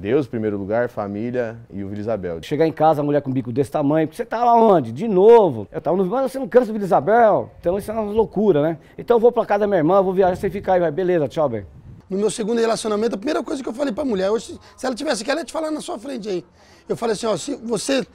Deus em primeiro lugar, família e o Vila Isabel. Chegar em casa, a mulher com um bico desse tamanho, porque você tá lá onde? De novo. Eu tava no mas você não cansa do Vila Isabel? Então isso é uma loucura, né? Então eu vou pra casa da minha irmã, vou viajar, você fica aí, vai, beleza, tchau, bem. No meu segundo relacionamento, a primeira coisa que eu falei pra mulher, hoje, se ela tivesse aqui, ela ia te falar na sua frente aí. Eu falei assim, ó, se você.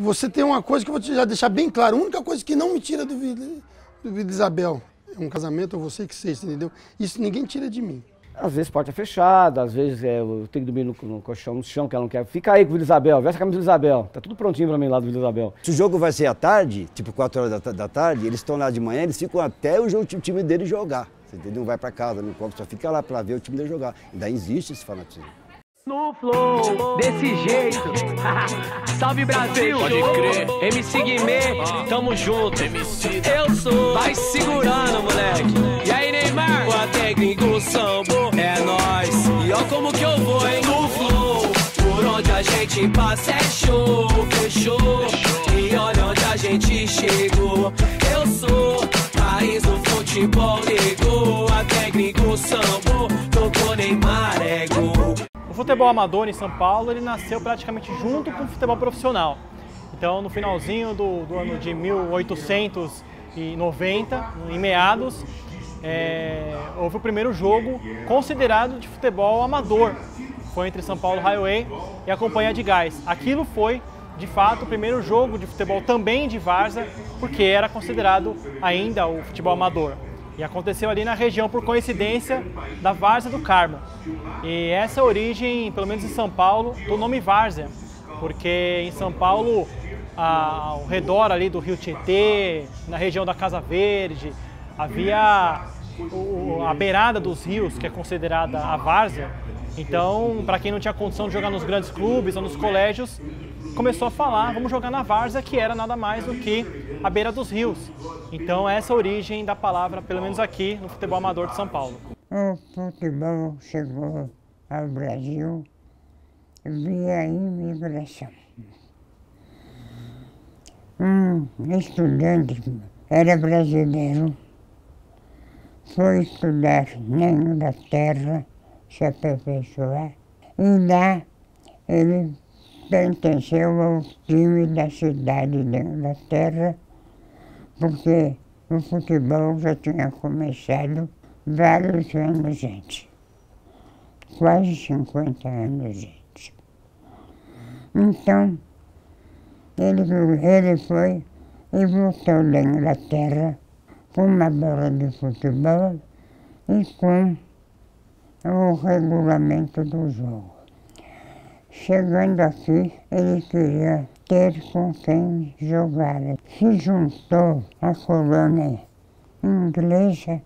Você tem uma coisa que eu vou te já deixar bem claro, a única coisa que não me tira do Vila, do Vila Isabel é um casamento, ou você que seja, entendeu? Isso ninguém tira de mim. Às vezes porta fechada, às vezes é, eu tenho que dormir no, no colchão, no chão, que ela não quer. Fica aí com o Vila Isabel, veste a camisa do Isabel. Tá tudo prontinho pra mim lá do Vila Isabel. Se o jogo vai ser à tarde, tipo 4 horas da, da tarde, eles estão lá de manhã, eles ficam até o, jogo, o time dele jogar. Você entendeu? Não vai pra casa, não come, só fica lá pra ver o time dele jogar. Ainda existe esse fanatismo. No flow, desse jeito. Salve Brasil! Pode crer. MC Guimê, tamo junto. MC Eu sou. Vai segurando, moleque. E aí, Neymar? Ou até gringo samba como que eu vou, hein? No flow, por onde a gente passa é show, fechou. E olha onde a gente chegou. Eu sou raiz do futebol, negou. Até gringo sambo, tocou Neymar, ego. O futebol amador em São Paulo, ele nasceu praticamente junto com o futebol profissional. Então, no finalzinho do, do ano de 1890, em meados, é, houve o primeiro jogo considerado de futebol amador. Foi entre São Paulo Highway e a Companhia de Gás. Aquilo foi, de fato, o primeiro jogo de futebol também de Varza, porque era considerado ainda o futebol amador. E aconteceu ali na região, por coincidência, da Varza do Carmo. E essa é a origem, pelo menos em São Paulo, do nome Varza, Porque em São Paulo, ao redor ali do Rio Tietê, na região da Casa Verde, havia o, a beirada dos rios, que é considerada a várzea. Então, para quem não tinha condição de jogar nos grandes clubes ou nos colégios, começou a falar, vamos jogar na várzea, que era nada mais do que a beira dos rios. Então, essa é a origem da palavra, pelo menos aqui no futebol amador de São Paulo. O futebol chegou ao Brasil via imigração. Um estudante era brasileiro foi estudar na Inglaterra, se aperfeiçoar, e lá ele pertenceu ao time da cidade da Inglaterra, porque o futebol já tinha começado vários anos antes, quase 50 anos antes. Então, ele, ele foi e voltou da Inglaterra com uma bola de futebol e com o regulamento do jogo. Chegando aqui, ele queria ter com quem jogar. Se juntou à colônia inglesa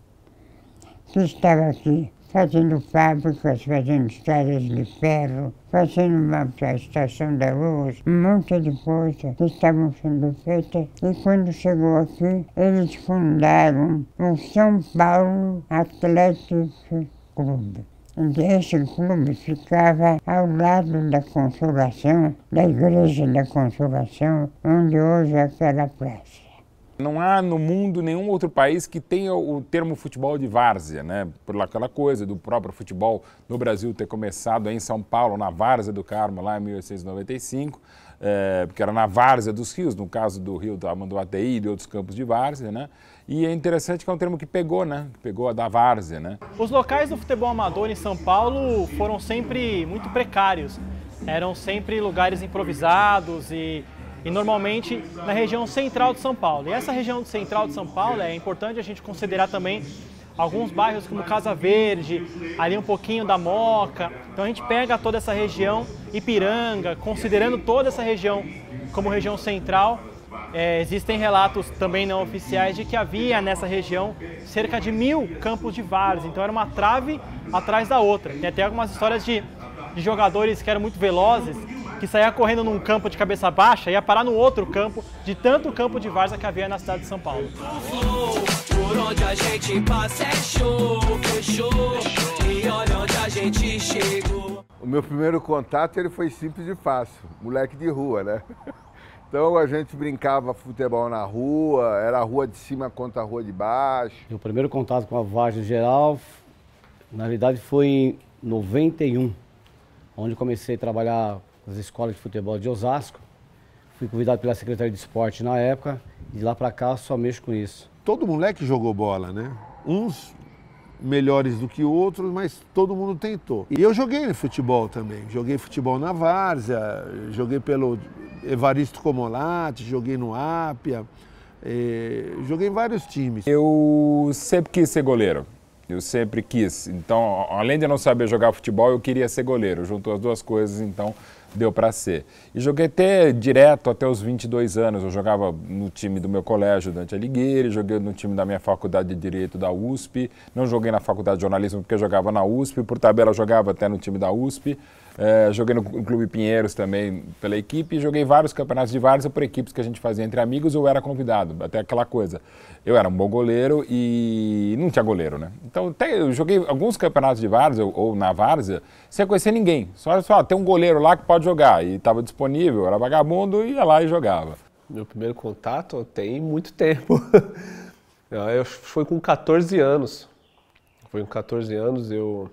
que estava aqui fazendo fábricas, fazendo estradas de ferro, fazendo uma estação da luz, um monte de coisa que estavam sendo feitas. E quando chegou aqui, eles fundaram o São Paulo Atlético Clube. Esse clube ficava ao lado da Consolação, da Igreja da Consolação, onde hoje é aquela praça. Não há no mundo nenhum outro país que tenha o termo futebol de várzea, né? Por aquela coisa do próprio futebol no Brasil ter começado em São Paulo, na várzea do Carmo, lá em 1895, é, eh, porque era na várzea dos rios, no caso do rio da Manduateí e de outros campos de várzea, né? E é interessante que é um termo que pegou, né? Que pegou a da várzea, né? Os locais do futebol amador em São Paulo foram sempre muito precários. Eram sempre lugares improvisados e e normalmente na região central de São Paulo. E essa região central de São Paulo é importante a gente considerar também alguns bairros como Casa Verde, ali um pouquinho da Moca. Então a gente pega toda essa região, Ipiranga, considerando toda essa região como região central. É, existem relatos também não oficiais de que havia nessa região cerca de mil campos de várzea, então era uma trave atrás da outra. Tem até algumas histórias de, de jogadores que eram muito velozes que saía correndo num campo de cabeça baixa e ia parar no outro campo, de tanto campo de várzea que havia na cidade de São Paulo. Por onde a gente passa é show, e olha onde a gente chegou. O meu primeiro contato ele foi simples e fácil, moleque de rua, né? Então a gente brincava futebol na rua, era a rua de cima contra a rua de baixo. O primeiro contato com a Vargem Geral, na realidade, foi em 91, onde comecei a trabalhar das escolas de futebol de Osasco. Fui convidado pela Secretaria de Esporte na época, e de lá para cá só mexo com isso. Todo moleque jogou bola, né? Uns melhores do que outros, mas todo mundo tentou. E eu joguei futebol também. Joguei futebol na Várzea, joguei pelo Evaristo Comolati, joguei no Ápia, eh, joguei em vários times. Eu sempre quis ser goleiro. Eu sempre quis. Então, além de não saber jogar futebol, eu queria ser goleiro. Juntou as duas coisas, então deu para ser. E joguei até direto até os 22 anos. Eu jogava no time do meu colégio, Dante Alighieri, joguei no time da minha faculdade de Direito da USP. Não joguei na faculdade de Jornalismo porque jogava na USP, por tabela jogava até no time da USP. É, joguei no Clube Pinheiros também pela equipe, joguei vários campeonatos de Varsa por equipes que a gente fazia entre amigos ou era convidado, até aquela coisa. Eu era um bom goleiro e não tinha goleiro, né? Então até eu joguei alguns campeonatos de várzea ou na várzea sem conhecer ninguém. Só, só ah, tem um goleiro lá que pode jogar e estava disponível, era vagabundo, ia lá e jogava. Meu primeiro contato tem muito tempo. eu, foi com 14 anos. Foi com 14 anos, eu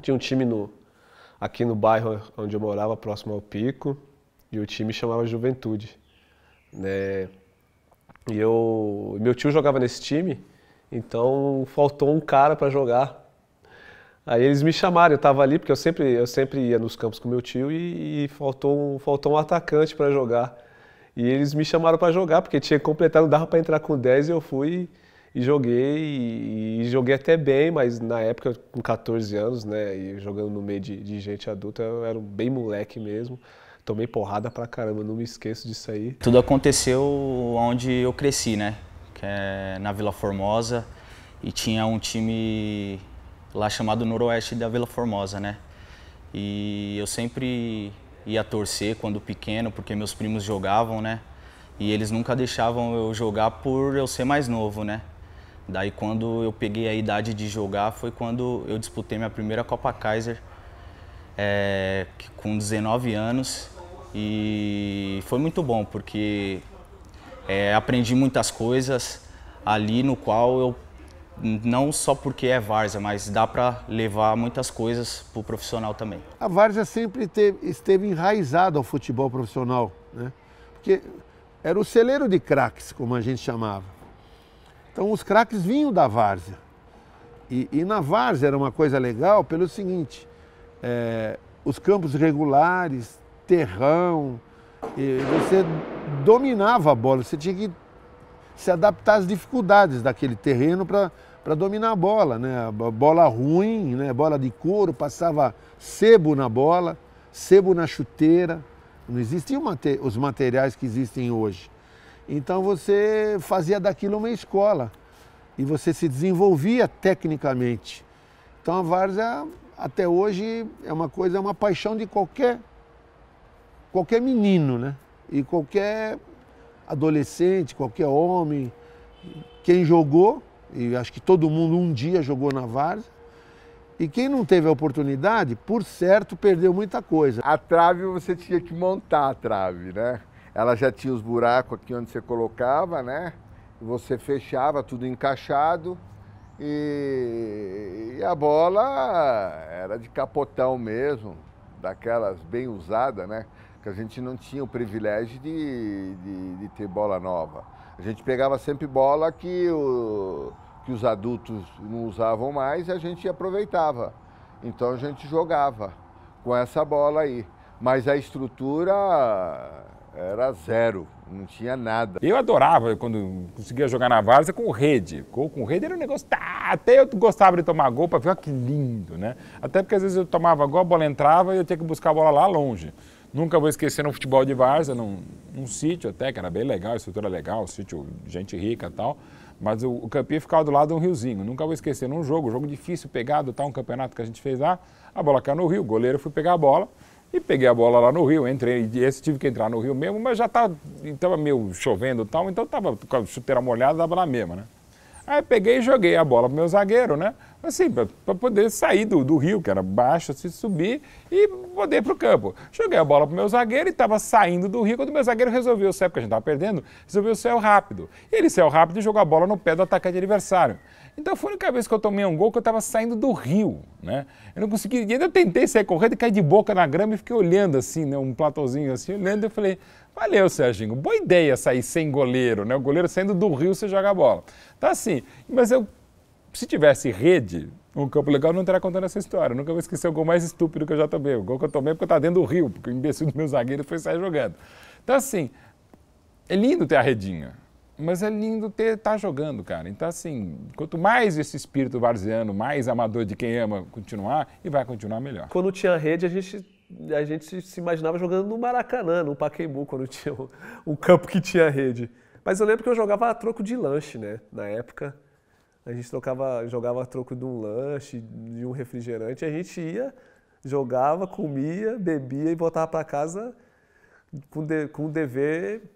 tinha um time no aqui no bairro onde eu morava, próximo ao Pico, e o time chamava Juventude. Né? E eu, meu tio jogava nesse time, então faltou um cara para jogar. Aí eles me chamaram, eu estava ali porque eu sempre, eu sempre ia nos campos com meu tio e, e faltou, um, faltou um atacante para jogar. E eles me chamaram para jogar porque tinha completado, não dava para entrar com 10 e eu fui e joguei, e, e, joguei até bem, mas na época, com 14 anos, né? E jogando no meio de, de gente adulta, eu era bem moleque mesmo. Tomei porrada pra caramba, não me esqueço disso aí. Tudo aconteceu onde eu cresci, né? Que é na Vila Formosa. E tinha um time lá chamado Noroeste da Vila Formosa, né? E eu sempre ia torcer quando pequeno, porque meus primos jogavam, né? E eles nunca deixavam eu jogar por eu ser mais novo, né? Daí quando eu peguei a idade de jogar foi quando eu disputei minha primeira Copa Kaiser é, com 19 anos e foi muito bom porque é, aprendi muitas coisas ali no qual eu não só porque é várzea, mas dá para levar muitas coisas para o profissional também. A várzea sempre teve, esteve enraizada ao futebol profissional, né? Porque era o celeiro de craques, como a gente chamava. Então os craques vinham da várzea. E, e, na várzea era uma coisa legal pelo seguinte: é, os campos regulares, terrão, você dominava a bola, você tinha que se adaptar às dificuldades daquele terreno para dominar a bola. Né? Bola ruim, né? bola de couro, passava sebo na bola, sebo na chuteira. Não existiam os materiais que existem hoje. Então você fazia daquilo uma escola e você se desenvolvia tecnicamente. Então a várzea até hoje é uma coisa, é uma paixão de qualquer qualquer menino, né? E qualquer adolescente, qualquer homem, quem jogou, e acho que todo mundo um dia jogou na várzea, e quem não teve a oportunidade, por certo, perdeu muita coisa. A trave você tinha que montar a trave, né? Ela já tinha os buracos aqui onde você colocava, né? Você fechava tudo encaixado e, e a bola era de capotão mesmo, daquelas bem usada, né? Que a gente não tinha o privilégio de, de, de ter bola nova. A gente pegava sempre bola que, o, que os adultos não usavam mais e a gente aproveitava. Então a gente jogava com essa bola aí. Mas a estrutura era zero, não tinha nada. Eu adorava quando conseguia jogar na várzea com rede. Gol com rede era um negócio. Tá, até eu gostava de tomar gol para ver, ó, que lindo, né? Até porque às vezes eu tomava gol, a bola entrava e eu tinha que buscar a bola lá longe. Nunca vou esquecer um futebol de várzea, num, num sítio até, que era bem legal, a estrutura legal, sítio, gente rica e tal. Mas o, o campinho ficava do lado de um riozinho. Nunca vou esquecer, num jogo, jogo difícil, pegado, tal, um campeonato que a gente fez lá. A bola caiu no rio, o goleiro foi pegar a bola. E peguei a bola lá no Rio, entrei, esse tive que entrar no Rio mesmo, mas já estava tava meio chovendo e tal, então estava com a chuteira molhada, dava na mesma, né? Aí peguei e joguei a bola pro meu zagueiro, né? Assim, para poder sair do, do rio, que era baixo, assim, subir e poder ir pro campo. Joguei a bola pro meu zagueiro e estava saindo do rio, quando o meu zagueiro resolveu o céu, porque a gente estava perdendo, resolveu o céu rápido. E ele céu rápido e jogou a bola no pé do atacante adversário. Então foi a única vez que eu tomei um gol que eu estava saindo do rio, né? Eu não consegui, e ainda tentei sair correndo e caí de boca na grama e fiquei olhando assim, né? Um platôzinho assim, olhando e falei, valeu, Serginho, boa ideia sair sem goleiro, né? O goleiro saindo do rio, você joga a bola. Tá assim, mas eu, se tivesse rede, um campo legal não estaria contando essa história. Eu nunca vou esquecer o gol mais estúpido que eu já tomei. O gol que eu tomei é porque eu estava dentro do rio, porque o imbecil do meu zagueiro foi sair jogando. Então assim, é lindo ter a redinha, mas é lindo ter estar tá jogando, cara. Então, assim, quanto mais esse espírito varziano, mais amador de quem ama continuar, e vai continuar melhor. Quando tinha rede, a gente, a gente se imaginava jogando no Maracanã, no Pacaembu, quando tinha um, campo que tinha rede. Mas eu lembro que eu jogava a troco de lanche, né? Na época, a gente trocava, jogava a troco de um lanche, de um refrigerante, a gente ia, jogava, comia, bebia e voltava para casa com, de, com o dever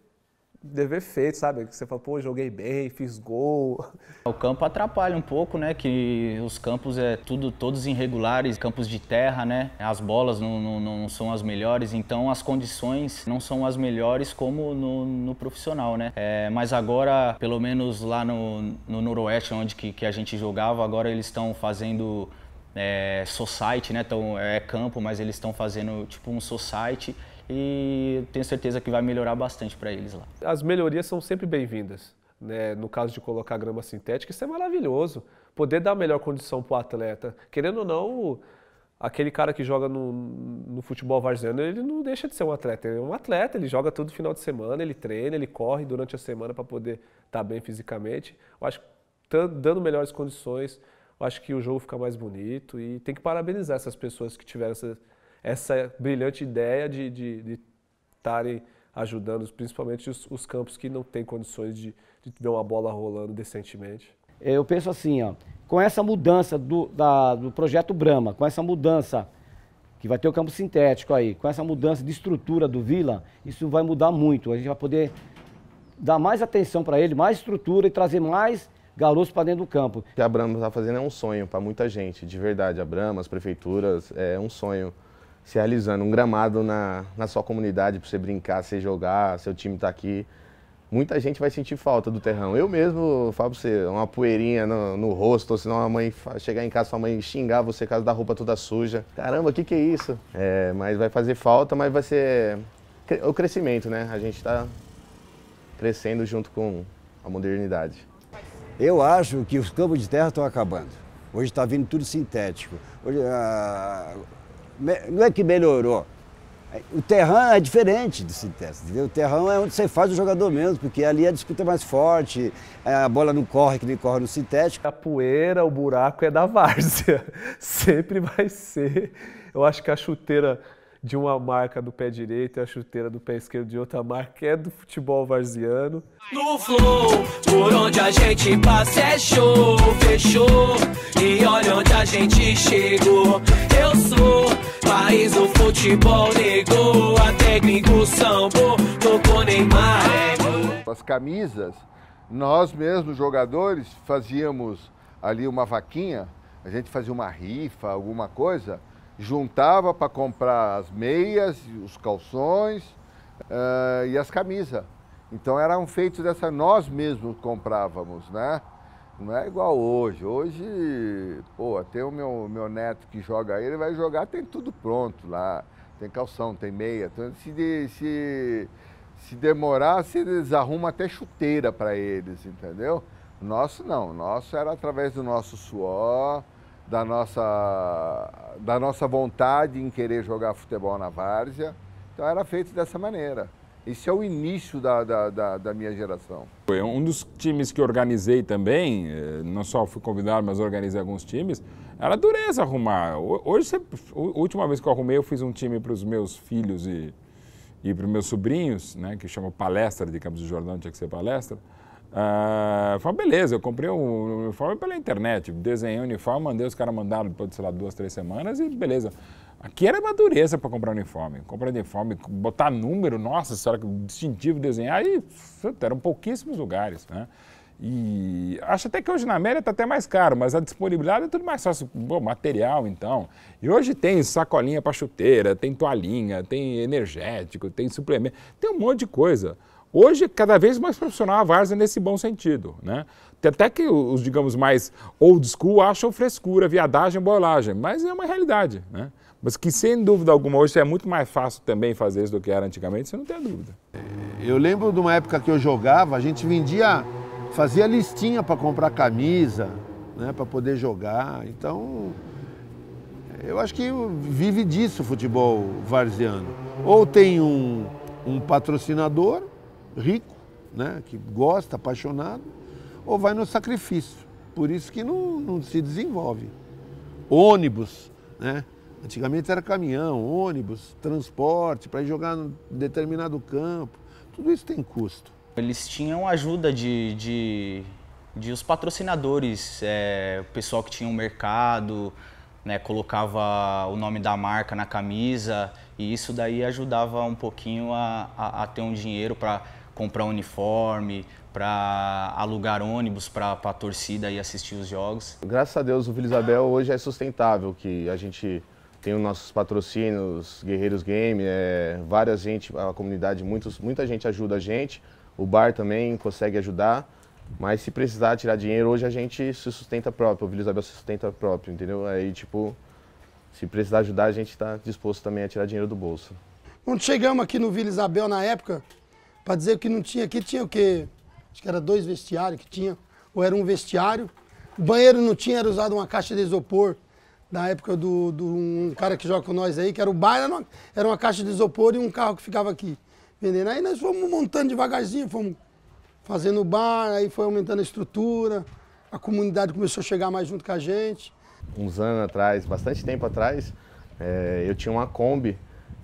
dever feito, sabe? Que você fala, pô, joguei bem, fiz gol. O campo atrapalha um pouco, né? Que os campos é tudo, todos irregulares, campos de terra, né? As bolas não, não, não são as melhores, então as condições não são as melhores como no, no profissional, né? É, mas agora, pelo menos lá no, no Noroeste, onde que, que a gente jogava, agora eles estão fazendo é, society, né? Então é campo, mas eles estão fazendo tipo um society e tenho certeza que vai melhorar bastante para eles lá. As melhorias são sempre bem-vindas. Né? No caso de colocar grama sintética, isso é maravilhoso. Poder dar melhor condição para o atleta. Querendo ou não, aquele cara que joga no, no futebol varziano, ele não deixa de ser um atleta. Ele é um atleta, ele joga todo final de semana, ele treina, ele corre durante a semana para poder estar tá bem fisicamente. Eu acho que dando melhores condições, eu acho que o jogo fica mais bonito e tem que parabenizar essas pessoas que tiveram essa, essa brilhante ideia de estarem ajudando, principalmente os, os, campos que não têm condições de, de ver uma bola rolando decentemente? Eu penso assim, ó, com essa mudança do, da, do projeto Brahma, com essa mudança que vai ter o campo sintético aí, com essa mudança de estrutura do Vila, isso vai mudar muito. A gente vai poder dar mais atenção para ele, mais estrutura e trazer mais garotos para dentro do campo. O que a Brahma está fazendo é um sonho para muita gente, de verdade. A Brahma, as prefeituras, é um sonho se realizando. Um gramado na, na sua comunidade para você brincar, você jogar, seu time tá aqui. Muita gente vai sentir falta do terrão. Eu mesmo, falo para você, uma poeirinha no, no rosto, ou senão a mãe chegar em casa, sua mãe xingar você caso da roupa toda suja. Caramba, o que, que é isso? É, mas vai fazer falta, mas vai ser o crescimento, né? A gente está crescendo junto com a modernidade. Eu acho que os campos de terra estão acabando. Hoje está vindo tudo sintético. Hoje, ah, não é que melhorou. O terrão é diferente do sintético, entendeu? O terrão é onde você faz o jogador mesmo, porque ali a disputa é mais forte, é, a bola não corre que nem corre no sintético. A poeira, o buraco é da várzea, sempre vai ser. Eu acho que a chuteira de uma marca do pé direito e a chuteira do pé esquerdo de outra marca é do futebol varziano. No flow, por onde a gente passa é show, fechou. E olha onde a gente chegou. Eu sou país o futebol negou, a técnico sambou, tocou Neymar. As camisas, nós mesmos jogadores fazíamos ali uma vaquinha, a gente fazia uma rifa, alguma coisa, juntava para comprar as meias, os calções uh, e as camisas. Então eram feitos dessa, nós mesmos comprávamos, né? Não é igual hoje. Hoje, pô, tem o meu, meu neto que joga aí, ele vai jogar, tem tudo pronto lá. Tem calção, tem meia. Então, se, se, se demorar, se eles arrumam até chuteira para eles, entendeu? Nosso não. Nosso era através do nosso suor, da nossa, da nossa vontade em querer jogar futebol na várzea. Então era feito dessa maneira. Esse é o início da, da, da, da minha geração. Foi um dos times que organizei também, eh, não só fui convidado, mas organizei alguns times. Era dureza arrumar. Hoje, a última vez que eu arrumei, eu fiz um time para os meus filhos e, e para os meus sobrinhos, né, que chama palestra de Campos do Jordão, tinha que ser palestra. Ah, eu beleza, eu comprei um uniforme pela internet, desenhei o um uniforme, mandei os caras mandaram, depois de, sei lá, duas, três semanas e beleza. Aqui era madureza para comprar uniforme. Comprar uniforme, botar número, nossa senhora, distintivo, desenhar, e eram pouquíssimos lugares, né? E acho até que hoje na América está até mais caro, mas a disponibilidade é tudo mais fácil. Bom, material, então. E hoje tem sacolinha para chuteira, tem toalhinha, tem energético, tem suplemento, tem um monte de coisa. Hoje, cada vez mais profissional a Varsa nesse bom sentido, né? Até que os, digamos, mais old school acham frescura, viadagem, bolagem, mas é uma realidade, né? mas que sem dúvida alguma hoje é muito mais fácil também fazer isso do que era antigamente, você não tem dúvida. Eu lembro de uma época que eu jogava, a gente vendia, fazia listinha para comprar camisa, né, para poder jogar. Então, eu acho que vive disso o futebol varziano. Ou tem um, um patrocinador rico, né, que gosta, apaixonado, ou vai no sacrifício. Por isso que não, não se desenvolve. Ônibus, né? Antigamente era caminhão, ônibus, transporte para jogar em determinado campo. Tudo isso tem custo. Eles tinham ajuda de, de, de os patrocinadores, é, o pessoal que tinha um mercado, né, colocava o nome da marca na camisa e isso daí ajudava um pouquinho a, a, a ter um dinheiro para comprar um uniforme, para alugar ônibus para a torcida e assistir os jogos. Graças a Deus o Vila Isabel hoje é sustentável, que a gente tem os nossos patrocínios, Guerreiros Game, é, várias gente, a comunidade, muitos, muita gente ajuda a gente, o bar também consegue ajudar, mas se precisar tirar dinheiro, hoje a gente se sustenta próprio, o Vila Isabel se sustenta próprio, entendeu? Aí, tipo, se precisar ajudar, a gente está disposto também a tirar dinheiro do bolso. Quando chegamos aqui no Vila Isabel na época, para dizer que não tinha aqui, tinha o quê? Acho que era dois vestiários que tinha, ou era um vestiário. O banheiro não tinha, era usado uma caixa de isopor da época do, do um cara que joga com nós aí, que era o bairro, era uma caixa de isopor e um carro que ficava aqui vendendo. Aí nós fomos montando devagarzinho, fomos fazendo o bar, aí foi aumentando a estrutura, a comunidade começou a chegar mais junto com a gente. Uns anos atrás, bastante tempo atrás, é, eu tinha uma Kombi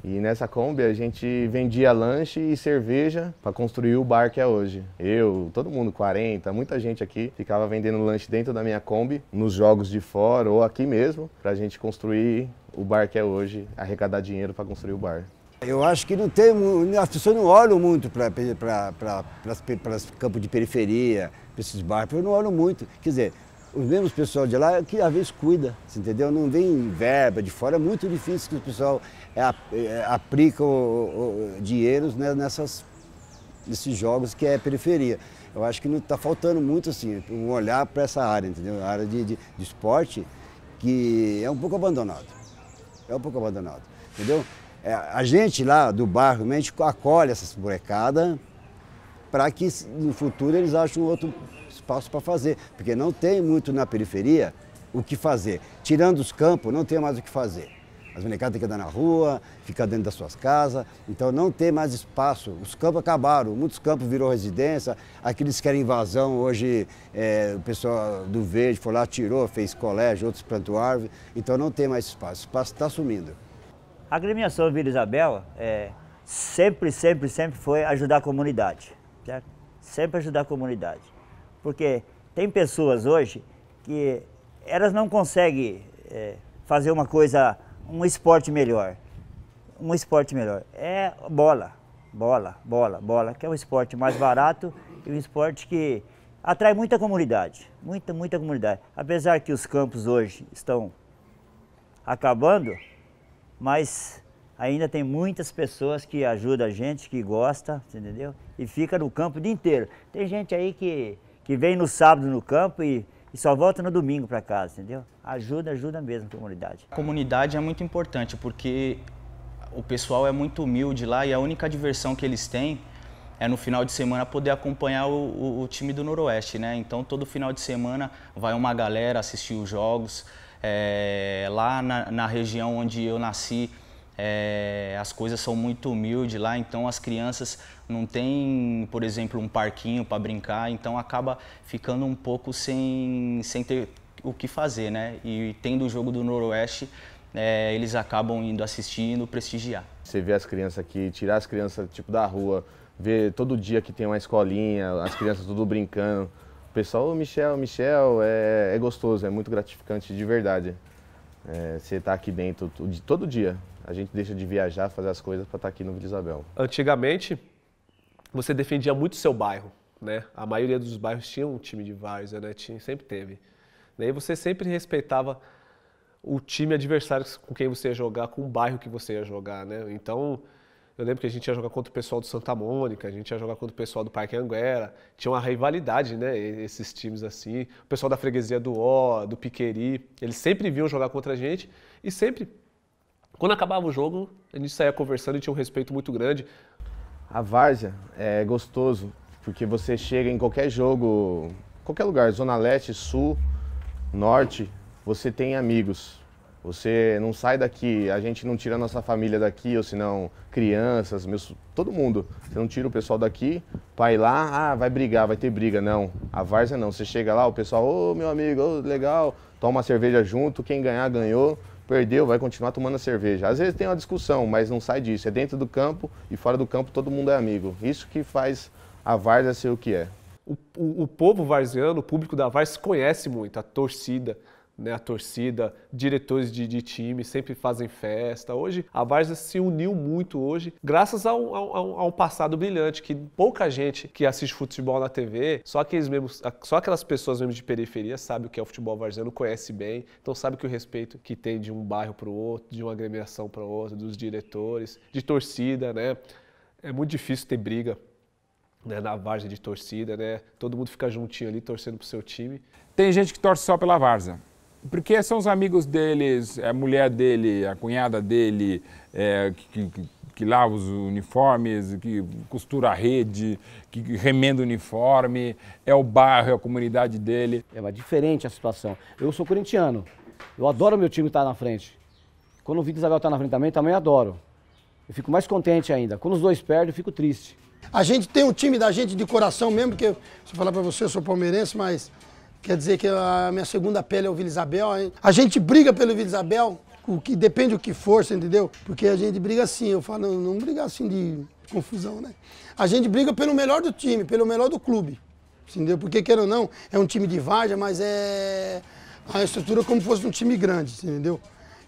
e nessa Kombi a gente vendia lanche e cerveja para construir o bar que é hoje. Eu, todo mundo, 40, muita gente aqui ficava vendendo lanche dentro da minha Kombi, nos jogos de fora ou aqui mesmo, para a gente construir o bar que é hoje, arrecadar dinheiro para construir o bar. Eu acho que não tem, as pessoas não olham muito para os campos de periferia, para esses bairros, não olho muito. Quer dizer, os mesmos pessoal de lá é que às vezes cuida, entendeu? Não vem verba de fora, é muito difícil que o pessoal é é, é, aplicam dinheiro né, nessas, nesses jogos que é periferia. Eu acho que não está faltando muito assim, um olhar para essa área, entendeu? A área de, de, de esporte que é um pouco abandonado. É um pouco abandonado, entendeu? É, a gente lá do bairro gente acolhe essas molecadas para que no futuro eles achem outro espaço para fazer, porque não tem muito na periferia o que fazer. Tirando os campos, não tem mais o que fazer. As molecadas têm que andar na rua, ficar dentro das suas casas, então não tem mais espaço. Os campos acabaram, muitos campos virou residência, aqueles que querem invasão, hoje é, o pessoal do verde foi lá, tirou, fez colégio, outros plantou árvore, então não tem mais espaço, o espaço está sumindo. A agremiação Vila Isabel é, sempre, sempre, sempre foi ajudar a comunidade, certo? Sempre ajudar a comunidade, porque tem pessoas hoje que elas não conseguem é, fazer uma coisa um esporte melhor. Um esporte melhor. É bola, bola, bola, bola, que é o um esporte mais barato e um esporte que atrai muita comunidade, muita, muita comunidade. Apesar que os campos hoje estão acabando, mas ainda tem muitas pessoas que ajudam a gente, que gosta, entendeu? E fica no campo o dia inteiro. Tem gente aí que, que vem no sábado no campo e e só volta no domingo para casa, entendeu? Ajuda, ajuda mesmo a comunidade. A comunidade é muito importante porque o pessoal é muito humilde lá e a única diversão que eles têm é no final de semana poder acompanhar o, o, o time do Noroeste, né? Então todo final de semana vai uma galera assistir os jogos. É, lá na, na região onde eu nasci, é, as coisas são muito humildes lá, então as crianças não têm, por exemplo, um parquinho para brincar, então acaba ficando um pouco sem, sem ter o que fazer, né? E tendo o jogo do Noroeste, é, eles acabam indo assistindo, prestigiar. Você vê as crianças aqui, tirar as crianças tipo da rua, ver todo dia que tem uma escolinha, as crianças tudo brincando. O pessoal, oh, Michel, Michel, é, é gostoso, é muito gratificante de verdade. É, você está aqui dentro de todo dia, a gente deixa de viajar, fazer as coisas para estar tá aqui no Vila Isabel. Antigamente, você defendia muito seu bairro, né? A maioria dos bairros tinha um time de várzea, né? Tinha, sempre teve. Né? E você sempre respeitava o time adversário com quem você ia jogar, com o bairro que você ia jogar, né? Então, eu lembro que a gente ia jogar contra o pessoal do Santa Mônica, a gente ia jogar contra o pessoal do Parque Anguera. Tinha uma rivalidade, né? Esses times assim. O pessoal da freguesia do O, do Piqueri, eles sempre vinham jogar contra a gente e sempre quando acabava o jogo, a gente saía conversando e tinha um respeito muito grande. A várzea é gostoso, porque você chega em qualquer jogo, qualquer lugar, Zona Leste, Sul, Norte, você tem amigos. Você não sai daqui, a gente não tira a nossa família daqui, ou senão crianças, meus, todo mundo. Você não tira o pessoal daqui vai lá, ah, vai brigar, vai ter briga. Não, a várzea não. Você chega lá, o pessoal, ô oh, meu amigo, oh, legal, toma uma cerveja junto, quem ganhar, ganhou perdeu, vai continuar tomando a cerveja. Às vezes tem uma discussão, mas não sai disso. É dentro do campo e fora do campo todo mundo é amigo. Isso que faz a Varsa ser o que é. O, o, o povo varziano, o público da Varsa conhece muito, a torcida, né, a torcida, diretores de, de, time sempre fazem festa. Hoje a Varsa se uniu muito hoje, graças ao, ao, passado brilhante, que pouca gente que assiste futebol na TV, só aqueles mesmos, só aquelas pessoas mesmo de periferia sabem o que é o futebol varziano, conhece bem, então sabe que o respeito que tem de um bairro para o outro, de uma agremiação para o outro, dos diretores, de torcida, né? É muito difícil ter briga né, na varza de torcida, né? Todo mundo fica juntinho ali torcendo pro seu time. Tem gente que torce só pela varza porque são os amigos deles, é a mulher dele, a cunhada dele, é, que, que, que, lava os uniformes, que costura a rede, que remenda o uniforme, é o bairro, é a comunidade dele. É diferente a situação. Eu sou corintiano, eu adoro meu time estar tá na frente. Quando o Vitor Isabel está na frente também, também adoro. Eu fico mais contente ainda. Quando os dois perdem, eu fico triste. A gente tem um time da gente de coração mesmo, que se eu falar para você, eu sou palmeirense, mas quer dizer que a minha segunda pele é o Vila Isabel. Hein? A gente briga pelo Vila Isabel, o que depende o que for, você entendeu? Porque a gente briga assim, eu falo, não, não briga assim de confusão, né? A gente briga pelo melhor do time, pelo melhor do clube, entendeu? Porque, quer ou não, é um time de várzea, mas é a estrutura como fosse um time grande, entendeu?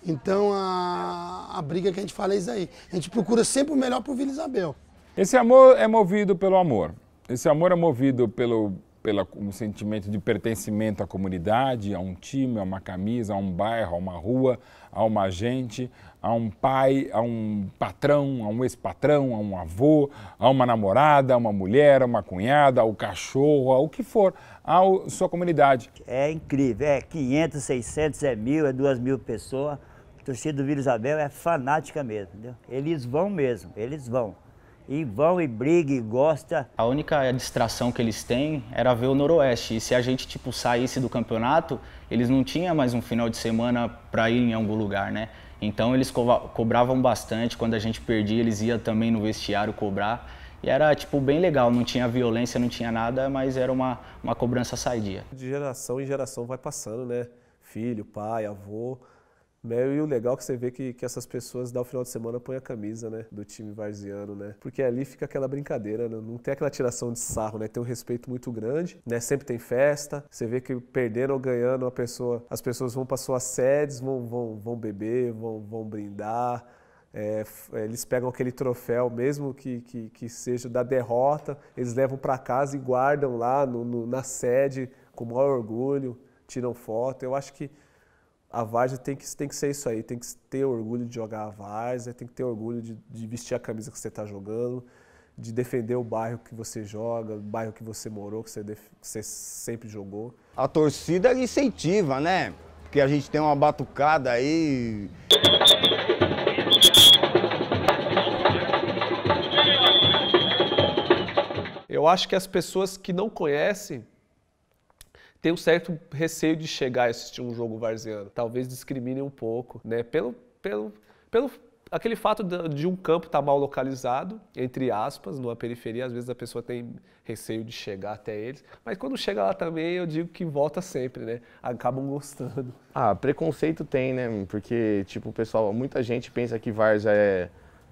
Então a, a briga que a gente fala é isso aí. A gente procura sempre o melhor pro Vila Isabel. Esse amor é movido pelo amor. Esse amor é movido pelo pelo um sentimento de pertencimento à comunidade, a um time, a uma camisa, a um bairro, a uma rua, a uma gente, a um pai, a um patrão, a um ex-patrão, a um avô, a uma namorada, a uma mulher, a uma cunhada, ao cachorro, ao que for, à sua comunidade. É incrível, é 500, 600, é mil, é duas mil pessoas. A torcida do Vila Isabel é fanática mesmo, entendeu? Eles vão mesmo, eles vão e vão e briga e gosta. A única distração que eles têm era ver o Noroeste. E se a gente tipo saísse do campeonato, eles não tinham mais um final de semana para ir em algum lugar, né? Então eles cobravam bastante. Quando a gente perdia, eles iam também no vestiário cobrar. E era tipo bem legal, não tinha violência, não tinha nada, mas era uma, uma cobrança sadia. De geração em geração vai passando, né? Filho, pai, avô. Né, e o legal é que você vê que, que essas pessoas, dá o final de semana, põem a camisa, né? Do time varziano, né? Porque ali fica aquela brincadeira, né? Não tem aquela tiração de sarro, né? Tem um respeito muito grande, né? Sempre tem festa. Você vê que perdendo ou ganhando, a pessoa, as pessoas vão para suas sedes, vão, vão, vão beber, vão, vão brindar. É, é, eles pegam aquele troféu, mesmo que, que, que seja da derrota, eles levam para casa e guardam lá no, no, na sede com maior orgulho, tiram foto. Eu acho que a Várzea tem que, tem que ser isso aí, tem que ter orgulho de jogar a Várzea, tem que ter orgulho de, de vestir a camisa que você está jogando, de defender o bairro que você joga, o bairro que você morou, que você, que você sempre jogou. A torcida incentiva, né? Porque a gente tem uma batucada aí. Eu acho que as pessoas que não conhecem tem um certo receio de chegar e assistir um jogo varziano. Talvez discrimine um pouco, né? Pelo, pelo, pelo aquele fato de um campo estar tá mal localizado, entre aspas, numa periferia, às vezes a pessoa tem receio de chegar até eles, mas quando chega lá também, eu digo que volta sempre, né? Acabam gostando. Ah, preconceito tem, né? Porque, tipo, pessoal, muita gente pensa que Varza é.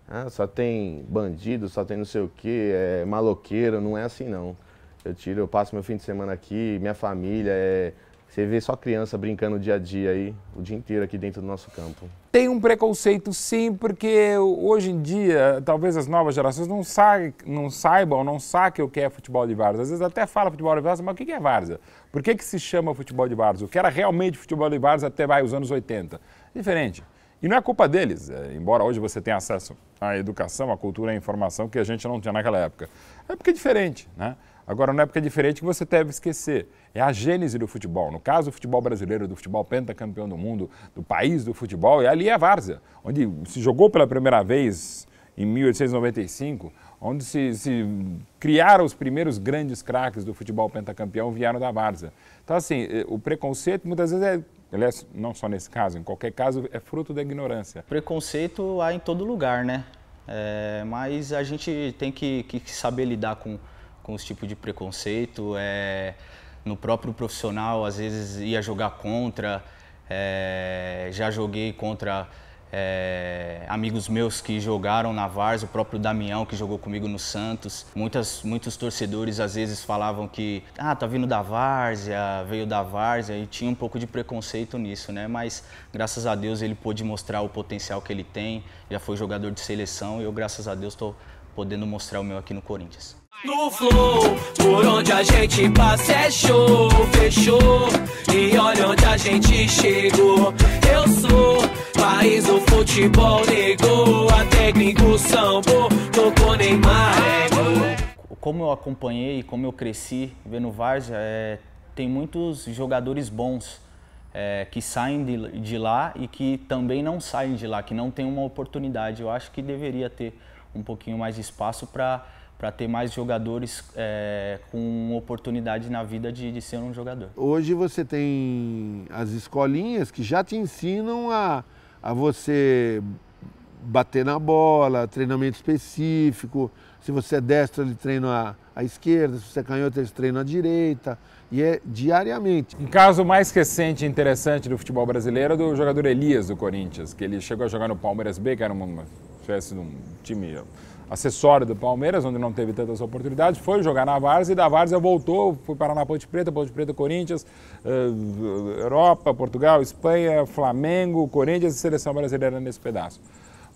Ah, só tem bandido, só tem não sei o quê, é maloqueiro, não é assim não. Eu tiro, eu passo meu fim de semana aqui, minha família é. Você vê só criança brincando dia a dia aí, o dia inteiro aqui dentro do nosso campo. Tem um preconceito sim, porque hoje em dia, talvez as novas gerações não, sa não saibam, não saquem o que é futebol de várzea. Às vezes até fala futebol de várzea, mas o que é várzea? Por que, que se chama futebol de várzea? O que era realmente futebol de várzea até vai, os anos 80? Diferente. E não é culpa deles, é, embora hoje você tenha acesso à educação, à cultura, à informação que a gente não tinha naquela época. É porque é diferente, né? Agora, não é porque é diferente que você deve esquecer. É a gênese do futebol. No caso, o futebol brasileiro, do futebol pentacampeão do mundo, do país do futebol, e ali é a Várzea, onde se jogou pela primeira vez em 1895, onde se, se criaram os primeiros grandes craques do futebol pentacampeão, vieram da Várzea. Então, assim, eh, o preconceito muitas vezes é Aliás, não só nesse caso, em qualquer caso, é fruto da ignorância. Preconceito há em todo lugar, né? É, mas a gente tem que, que, que saber lidar com, com esse tipo de preconceito. É, no próprio profissional, às vezes ia jogar contra, é, já joguei contra é, amigos meus que jogaram na Vars, o próprio Damião que jogou comigo no Santos. Muitas, muitos torcedores às vezes falavam que ah, tá vindo da Várzea, veio da Várzea e tinha um pouco de preconceito nisso, né? Mas graças a Deus ele pôde mostrar o potencial que ele tem, já foi jogador de seleção e eu graças a Deus estou podendo mostrar o meu aqui no Corinthians. No flow, por onde a gente passa é show, fechou. E olha onde a gente chegou. Eu sou país do futebol, negou. Até gringo sambo, tocou Neymar. É, como eu acompanhei, como eu cresci vendo Várzea, é, tem muitos jogadores bons é, que saem de, de lá e que também não saem de lá, que não tem uma oportunidade. Eu acho que deveria ter um pouquinho mais de espaço para para ter mais jogadores é, com oportunidade na vida de, de, ser um jogador. Hoje você tem as escolinhas que já te ensinam a, a você bater na bola, treinamento específico. Se você é destro, ele treina à, à esquerda, se você é canhoto, ele treina à direita. E é diariamente. Um caso mais recente e interessante do futebol brasileiro é do jogador Elias do Corinthians, que ele chegou a jogar no Palmeiras B, que era uma tivesse num time acessório do Palmeiras, onde não teve tantas oportunidades, foi jogar na Várzea e da Várzea voltou, foi parar na Ponte Preta, Ponte Preta, Corinthians, eh, Europa, Portugal, Espanha, Flamengo, Corinthians e Seleção Brasileira nesse pedaço.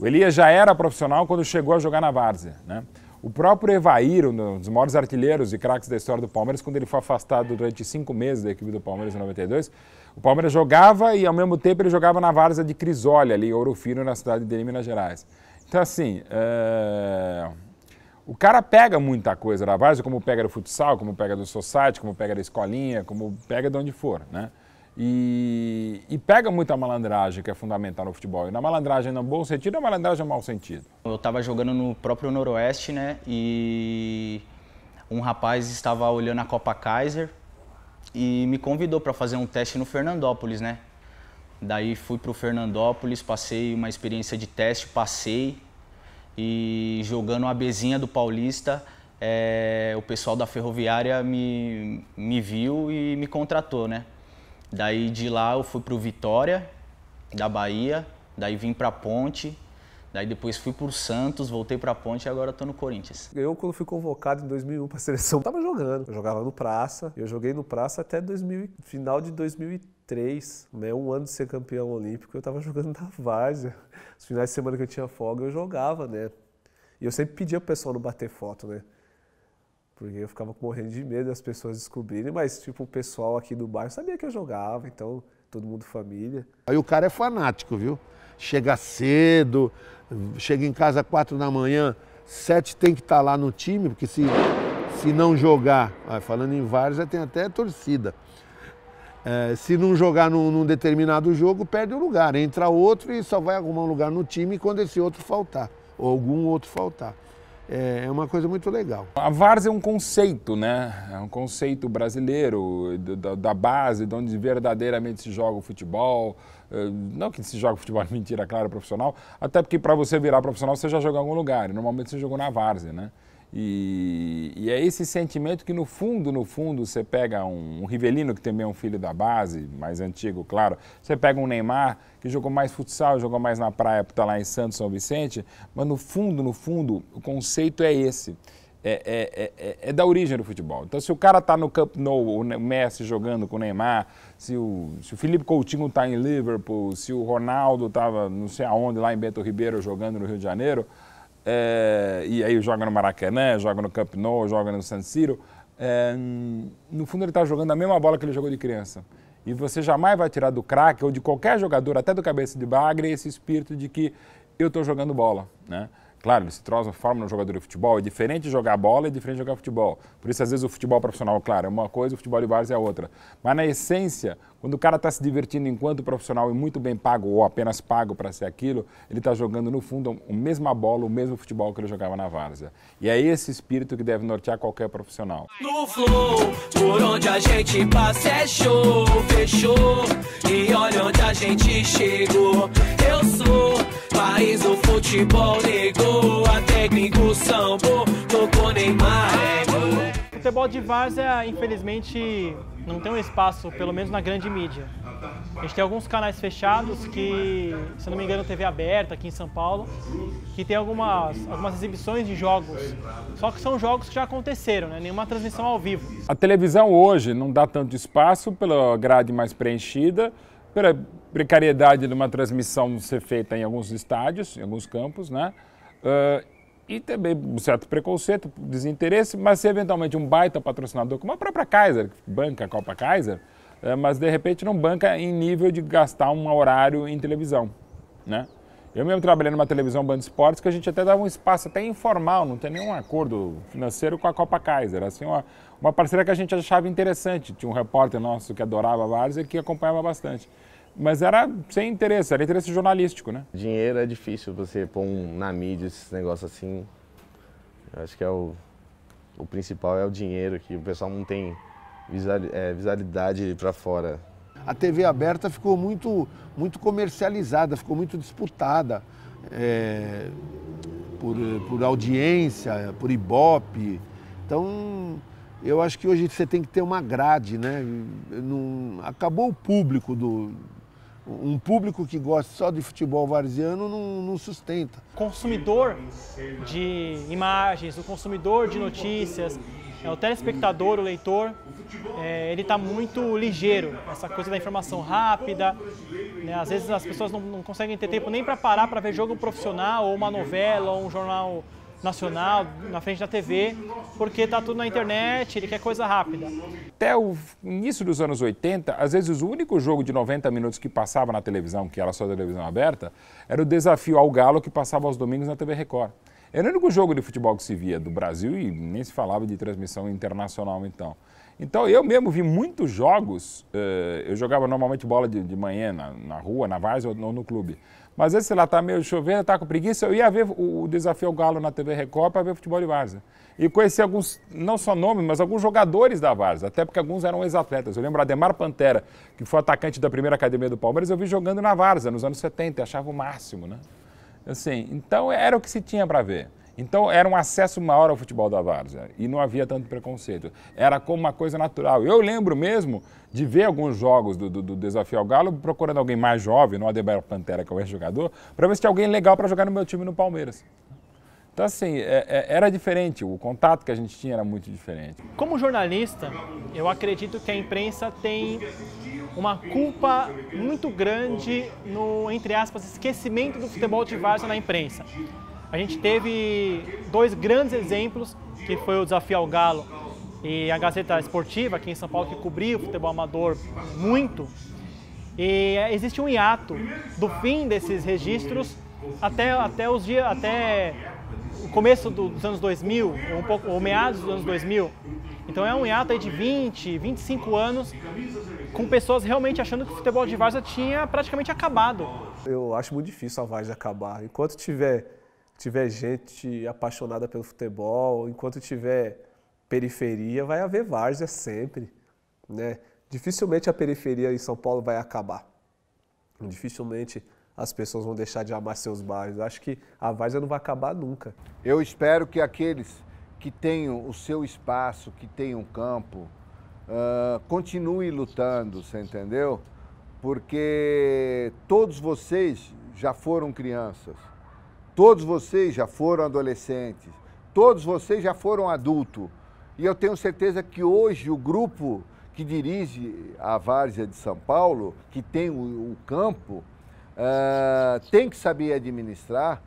O Elias já era profissional quando chegou a jogar na Várzea, né? O próprio Evair, um dos maiores artilheiros e craques da história do Palmeiras, quando ele foi afastado durante cinco meses da equipe do Palmeiras em 92, o Palmeiras jogava e ao mesmo tempo ele jogava na várzea de Crisólia, ali em Ouro Fino, na cidade de Minas Gerais. Então, assim, é... o cara pega muita coisa da base, como pega do futsal, como pega do society, como pega da escolinha, como pega de onde for, né? E, e, pega muita malandragem, que é fundamental no futebol. E na malandragem no bom sentido ou é malandragem no mau sentido? Eu estava jogando no próprio Noroeste, né? E um rapaz estava olhando a Copa Kaiser e me convidou para fazer um teste no Fernandópolis, né? Daí fui para o Fernandópolis, passei uma experiência de teste, passei. E jogando a bezinha do Paulista, é, o pessoal da Ferroviária me, me viu e me contratou, né? Daí de lá eu fui para o Vitória, da Bahia, daí vim para Ponte, daí depois fui para o Santos, voltei para Ponte e agora estou no Corinthians. Eu, quando fui convocado em 2001 para a seleção, estava jogando. Eu jogava no Praça, eu joguei no Praça até 2000, final de 2003. 2003, né, um ano de ser campeão olímpico, eu estava jogando na várzea. Os finais de semana que eu tinha folga, eu jogava, né? E eu sempre pedia pro pessoal não bater foto, né? Porque eu ficava morrendo de medo das pessoas descobrirem, mas tipo, o pessoal aqui do bairro sabia que eu jogava, então todo mundo família. Aí o cara é fanático, viu? Chega cedo, chega em casa quatro da manhã, sete tem que estar tá lá no time, porque se, se não jogar, ah, falando em vários, já tem até torcida. É, se não jogar num, num, determinado jogo, perde o lugar. Entra outro e só vai arrumar um lugar no time quando esse outro faltar, ou algum outro faltar. É, é uma coisa muito legal. A VARS é um conceito, né? É um conceito brasileiro, da, da base, de onde verdadeiramente se joga o futebol. É, não que se joga futebol, mentira, claro, profissional. Até porque para você virar profissional, você já jogou em algum lugar. Normalmente você jogou na Vars né? E, e, é esse sentimento que, no fundo, no fundo, você pega um, um, Rivelino, que também é um filho da base, mais antigo, claro. Você pega um Neymar, que jogou mais futsal, jogou mais na praia, está lá em Santos, São Vicente. Mas, no fundo, no fundo, o conceito é esse. É, é, é, é, é da origem do futebol. Então, se o cara está no Camp Nou, o Messi jogando com o Neymar, se o, se o Felipe Coutinho está em Liverpool, se o Ronaldo estava não sei aonde, lá em Bento Ribeiro, jogando no Rio de Janeiro, Uh, e aí joga no Maracanã, joga no Camp Nou, joga no San Siro. Uh, no fundo, ele está jogando a mesma bola que ele jogou de criança. E você jamais vai tirar do craque ou de qualquer jogador, até do cabeça de bagre, esse espírito de que eu estou jogando bola. Né? Claro, ele se transforma num jogador de futebol, é diferente jogar bola, é diferente jogar futebol. Por isso, às vezes, o futebol profissional, claro, é uma coisa, o futebol de base é outra. Mas, na essência, quando o cara está se divertindo enquanto profissional e muito bem pago ou apenas pago para ser aquilo, ele está jogando, no fundo, a mesma bola, o mesmo futebol que ele jogava na várzea. E é esse espírito que deve nortear qualquer profissional. No flow, por onde a gente passa é show, fechou. E olha onde a gente chegou, eu sou país o futebol negou, a técnico sambou, tocou Neymar. O futebol de várzea, infelizmente, não tem um espaço, pelo menos na grande mídia. A gente tem alguns canais fechados que, se não me engano, TV aberta aqui em São Paulo, que tem algumas, algumas exibições de jogos. Só que são jogos que já aconteceram, né? nenhuma transmissão ao vivo. A televisão hoje não dá tanto espaço pela grade mais preenchida, pela precariedade de uma transmissão ser feita em alguns estádios, em alguns campos, né? Uh, e também um certo preconceito, desinteresse, mas se eventualmente um baita patrocinador, como a própria Kaiser, que banca a Copa Kaiser, uh, mas de repente não banca em nível de gastar um horário em televisão, né? Eu mesmo trabalhei numa televisão Band Esportes que a gente até dava um espaço até informal, não tem nenhum acordo financeiro com a Copa Kaiser. Assim, uma, uma parceira que a gente achava interessante. Tinha um repórter nosso que adorava a Várzea que acompanhava bastante. Mas era sem interesse, era interesse jornalístico, né? Dinheiro é difícil você pôr um, na mídia esses negócios assim. Eu acho que é o, o principal é o dinheiro, que o pessoal não tem visual, é, visualidade para fora. A TV aberta ficou muito, muito comercializada, ficou muito disputada é, por, por audiência, por ibope. Então, eu acho que hoje você tem que ter uma grade, né? Não, acabou o público do, um público que gosta só de futebol varziano não, não sustenta. Consumidor de imagens, o consumidor de notícias, é, o telespectador, o leitor, é, ele está muito ligeiro. Essa coisa da informação rápida, né? às vezes as pessoas não, não conseguem ter tempo nem para parar para ver jogo profissional ou uma novela ou um jornal nacional, na frente da TV, porque está tudo na internet, ele quer coisa rápida. Até o início dos anos 80, às vezes o único jogo de 90 minutos que passava na televisão, que era só televisão aberta, era o desafio ao Galo que passava aos domingos na TV Record. Era o único jogo de futebol que se via do Brasil e nem se falava de transmissão internacional então. Então eu mesmo vi muitos jogos, eh, eu jogava normalmente bola de, de manhã na, na rua, na Vaz ou, no clube. Mas esse lá tá meio chovendo, tá com preguiça, eu ia ver o, o Desafio Galo na TV Record para ver futebol de Várzea. E conheci alguns, não só nomes, mas alguns jogadores da Várzea, até porque alguns eram ex-atletas. Eu lembro Ademar Pantera, que foi atacante da primeira academia do Palmeiras, eu vi jogando na Várzea nos anos 70, achava o máximo, né? Assim, então era o que se tinha para ver. Então era um acesso maior ao futebol da Várzea né? e não havia tanto preconceito. Era como uma coisa natural. Eu lembro mesmo de ver alguns jogos do, do, do Desafio ao Galo procurando alguém mais jovem, no Adebayo Pantera, que é o ex-jogador, para ver se tinha alguém legal para jogar no meu time no Palmeiras. Então, assim, é, é, era diferente, o contato que a gente tinha era muito diferente. Como jornalista, eu acredito que a imprensa tem uma culpa muito grande no, entre aspas, esquecimento do futebol de Várzea na imprensa. A gente teve dois grandes exemplos, que foi o Desafio ao Galo e a Gazeta Esportiva, aqui em São Paulo, que cobriu o futebol amador muito. E é, existe um hiato do fim desses registros até, até os dias, até o começo dos anos 2000, ou, um pouco, ou meados dos anos 2000. Então é um hiato de 20, 25 anos, com pessoas realmente achando que o futebol de Varsa tinha praticamente acabado. Eu acho muito difícil a Varsa acabar. Enquanto tiver tiver gente apaixonada pelo futebol, enquanto tiver periferia, vai haver várzea sempre, né? Dificilmente a periferia em São Paulo vai acabar. Dificilmente as pessoas vão deixar de amar seus bairros. Acho que a várzea não vai acabar nunca. Eu espero que aqueles que tenham o seu espaço, que tenham campo, uh, continuem lutando, você entendeu? Porque todos vocês já foram crianças. Todos vocês já foram adolescentes, todos vocês já foram adultos. E eu tenho certeza que hoje o grupo que dirige a Várzea de São Paulo, que tem o, o campo, uh, tem que saber administrar,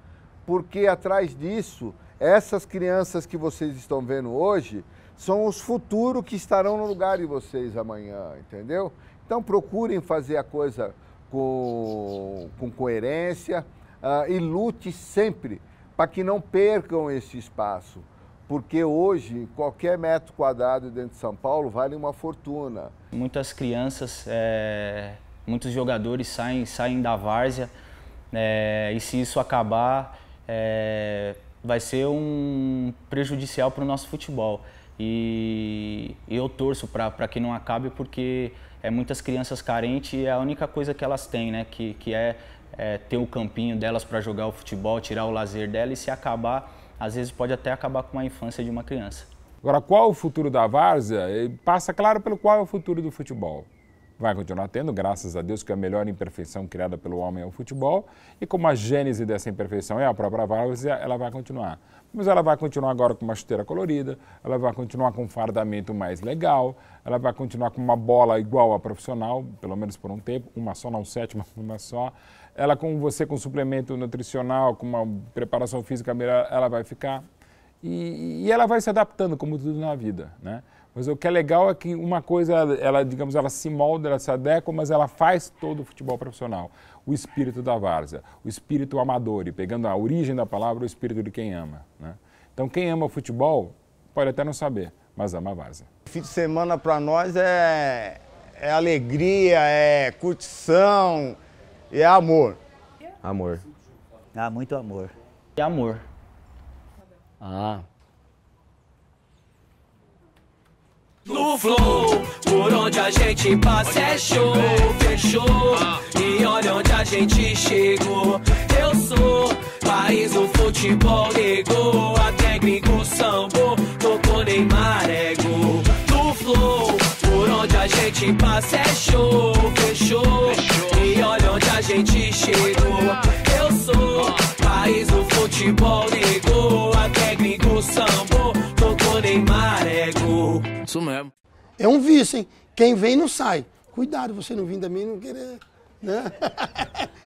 porque atrás disso, essas crianças que vocês estão vendo hoje são os futuros que estarão no lugar de vocês amanhã, entendeu? Então procurem fazer a coisa com, com coerência uh, e lute sempre para que não percam esse espaço, porque hoje qualquer metro quadrado dentro de São Paulo vale uma fortuna. Muitas crianças, é, muitos jogadores saem, saem da várzea é, e se isso acabar é, vai ser um prejudicial para o nosso futebol. E eu torço para que não acabe, porque é muitas crianças carentes e é a única coisa que elas têm, né? Que, que é é, ter o campinho delas para jogar o futebol, tirar o lazer dela e se acabar, às vezes pode até acabar com a infância de uma criança. Agora, qual o futuro da várzea? Passa claro pelo qual é o futuro do futebol. Vai continuar tendo, graças a Deus, que a melhor imperfeição criada pelo homem é o futebol. E como a gênese dessa imperfeição é a própria várzea, ela vai continuar. Mas ela vai continuar agora com uma chuteira colorida, ela vai continuar com um fardamento mais legal, ela vai continuar com uma bola igual a profissional, pelo menos por um tempo, uma só, não sétima, uma só ela com você com suplemento nutricional, com uma preparação física melhor, ela vai ficar. E, e, ela vai se adaptando, como tudo na vida, né? Mas o que é legal é que uma coisa, ela, digamos, ela se molda, ela se adequa, mas ela faz todo o futebol profissional. O espírito da várzea, o espírito amador, e pegando a origem da palavra, o espírito de quem ama, né? Então, quem ama o futebol pode até não saber, mas ama a várzea. Fim de semana para nós é, é alegria, é curtição, e é amor. Amor. Ah, muito amor. E amor. Ah. No flow, por onde a gente passa é show, fechou. E olha onde a gente chegou. Eu sou país do futebol, negou. Até gringo sambou, tocou Neymar, ego. É no flow, por onde a gente passa é show, fechou olha onde a gente chegou. Eu sou país do futebol, negou. Até gringo sambou, tocou Neymar, é marégo. Isso mesmo. É um vício, hein? Quem vem não sai. Cuidado, você não vindo a mim não querer. Né?